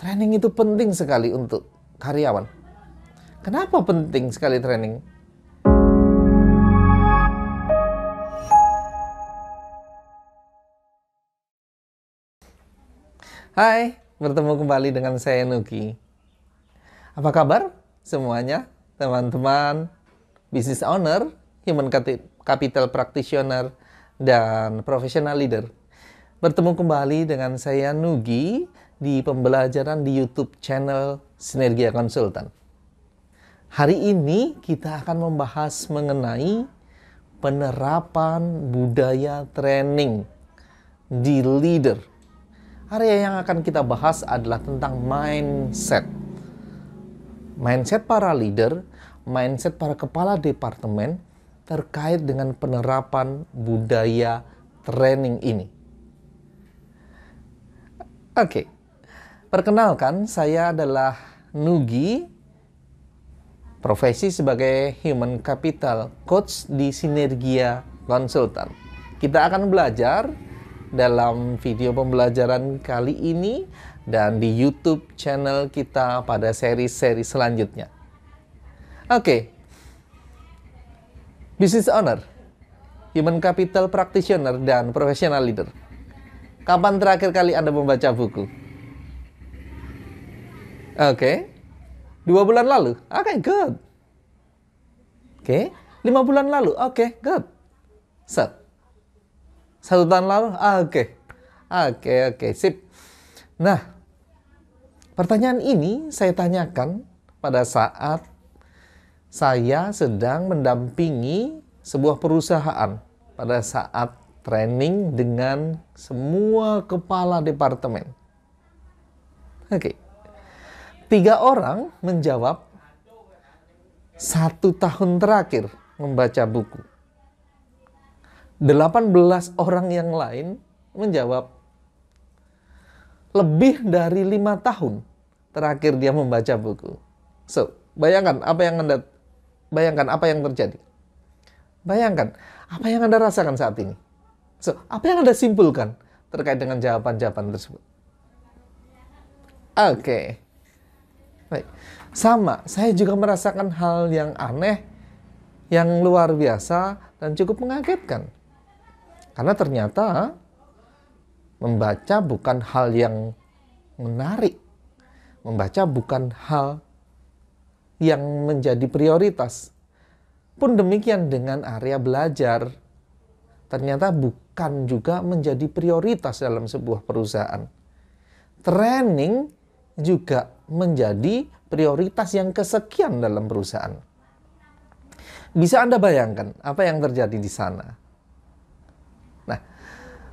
Training itu penting sekali untuk karyawan. Kenapa penting sekali training? Hai, bertemu kembali dengan saya Nuki. Apa kabar semuanya, teman-teman, business owner, human capital practitioner, dan professional leader? Bertemu kembali dengan saya Nugi di pembelajaran di YouTube channel Sinergia Konsultan. Hari ini kita akan membahas mengenai penerapan budaya training di leader. Area yang akan kita bahas adalah tentang mindset. Mindset para leader, mindset para kepala departemen terkait dengan penerapan budaya training ini. Oke, okay. Perkenalkan, saya adalah Nugi, profesi sebagai Human Capital Coach di Sinergia Konsultan. Kita akan belajar dalam video pembelajaran kali ini dan di YouTube channel kita pada seri-seri selanjutnya. Oke, okay. business owner, human capital practitioner, dan professional leader. Kapan terakhir kali Anda membaca buku? Okay. Dua bulan lalu. Okay, good. Okay. Lima bulan lalu. Okay, good. Set. Satu tahun lalu. oke. Okay. Oke, okay, oke. Okay. Sip. Nah, pertanyaan ini saya tanyakan pada saat saya sedang mendampingi sebuah perusahaan pada saat training dengan semua kepala departemen. Oke. Okay. Tiga orang menjawab satu tahun terakhir membaca buku. 18 orang yang lain menjawab lebih dari lima tahun terakhir dia membaca buku. So, bayangkan apa yang Anda bayangkan apa yang terjadi. Bayangkan apa yang Anda rasakan saat ini. So, apa yang Anda simpulkan terkait dengan jawaban-jawaban tersebut? Oke. Okay. Baik. Sama, saya juga merasakan hal yang aneh, yang luar biasa, dan cukup mengagetkan. Karena ternyata membaca bukan hal yang menarik. Membaca bukan hal yang menjadi prioritas. Pun demikian dengan area belajar. Ternyata bukan juga menjadi prioritas dalam sebuah perusahaan. Training juga menjadi prioritas yang kesekian dalam perusahaan. Bisa Anda bayangkan apa yang terjadi di sana? Nah,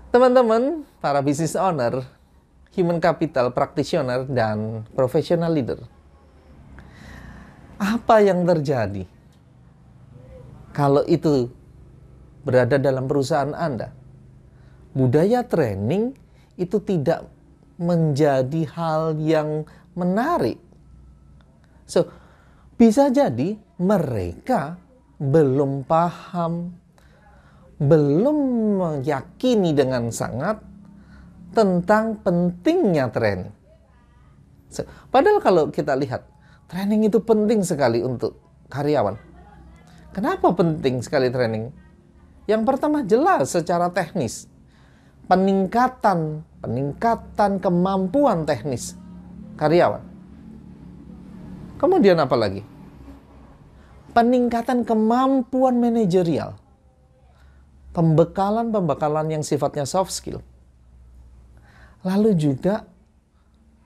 teman-teman, para business owner, human capital practitioner, dan professional leader, apa yang terjadi kalau itu berada dalam perusahaan Anda? Budaya training itu tidak menjadi hal yang menarik. So, bisa jadi mereka belum paham, belum meyakini dengan sangat tentang pentingnya training. So, padahal kalau kita lihat, training itu penting sekali untuk karyawan. Kenapa penting sekali training? Yang pertama jelas secara teknis, peningkatan peningkatan kemampuan teknis karyawan. Kemudian apa lagi? Peningkatan kemampuan manajerial. Pembekalan-pembekalan yang sifatnya soft skill. Lalu juga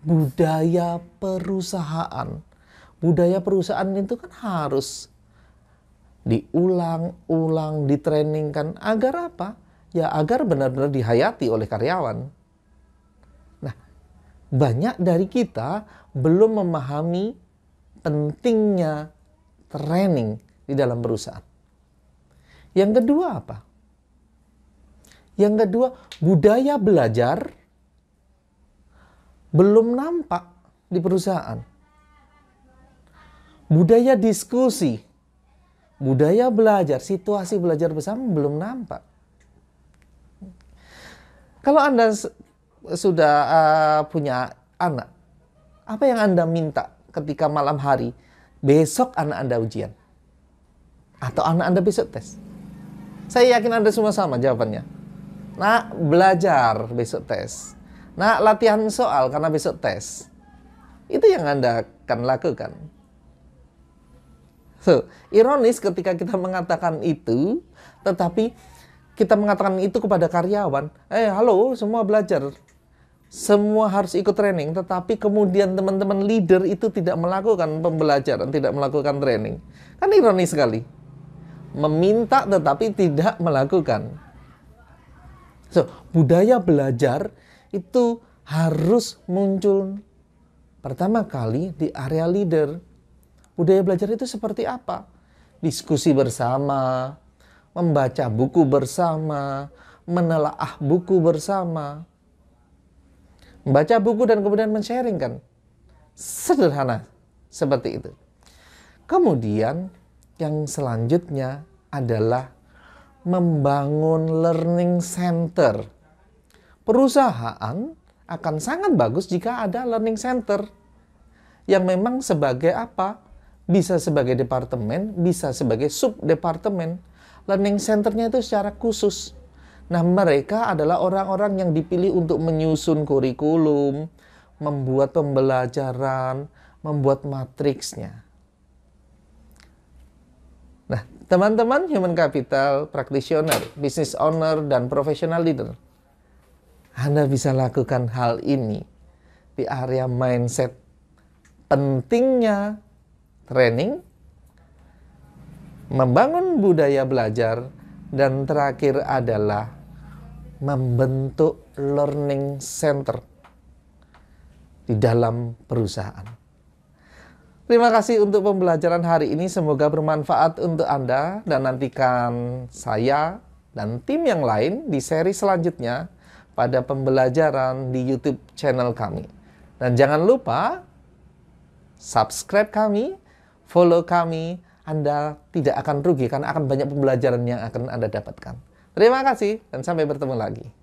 budaya perusahaan. Budaya perusahaan itu kan harus diulang-ulang, ditrainingkan agar apa? Ya agar benar-benar dihayati oleh karyawan banyak dari kita belum memahami pentingnya training di dalam perusahaan. Yang kedua apa? Yang kedua, budaya belajar belum nampak di perusahaan. Budaya diskusi, budaya belajar, situasi belajar bersama belum nampak. Kalau Anda sudah uh, punya anak, apa yang Anda minta ketika malam hari besok anak Anda ujian? Atau anak Anda besok tes? Saya yakin Anda semua sama jawabannya. Nak, belajar besok tes. Nak, latihan soal karena besok tes. Itu yang Anda akan lakukan. So, ironis ketika kita mengatakan itu, tetapi kita mengatakan itu kepada karyawan, eh halo semua belajar semua harus ikut training, tetapi kemudian teman-teman leader itu tidak melakukan pembelajaran, tidak melakukan training. Kan ironis sekali. Meminta tetapi tidak melakukan. So, budaya belajar itu harus muncul pertama kali di area leader. Budaya belajar itu seperti apa? Diskusi bersama, membaca buku bersama, menelaah buku bersama, Baca buku dan kemudian men-sharing kan. Sederhana seperti itu. Kemudian yang selanjutnya adalah membangun learning center. Perusahaan akan sangat bagus jika ada learning center yang memang sebagai apa? Bisa sebagai departemen, bisa sebagai sub departemen Learning centernya itu secara khusus Nah, mereka adalah orang-orang yang dipilih untuk menyusun kurikulum, membuat pembelajaran, membuat matriksnya. Nah, teman-teman human capital practitioner, business owner dan professional leader, Anda bisa lakukan hal ini di area mindset pentingnya training, membangun budaya belajar, dan terakhir adalah membentuk learning center di dalam perusahaan. Terima kasih untuk pembelajaran hari ini. Semoga bermanfaat untuk Anda dan nantikan saya dan tim yang lain di seri selanjutnya pada pembelajaran di YouTube channel kami. Dan jangan lupa subscribe kami, follow kami. Anda tidak akan rugi karena akan banyak pembelajaran yang akan Anda dapatkan. Terima kasih dan sampai bertemu lagi.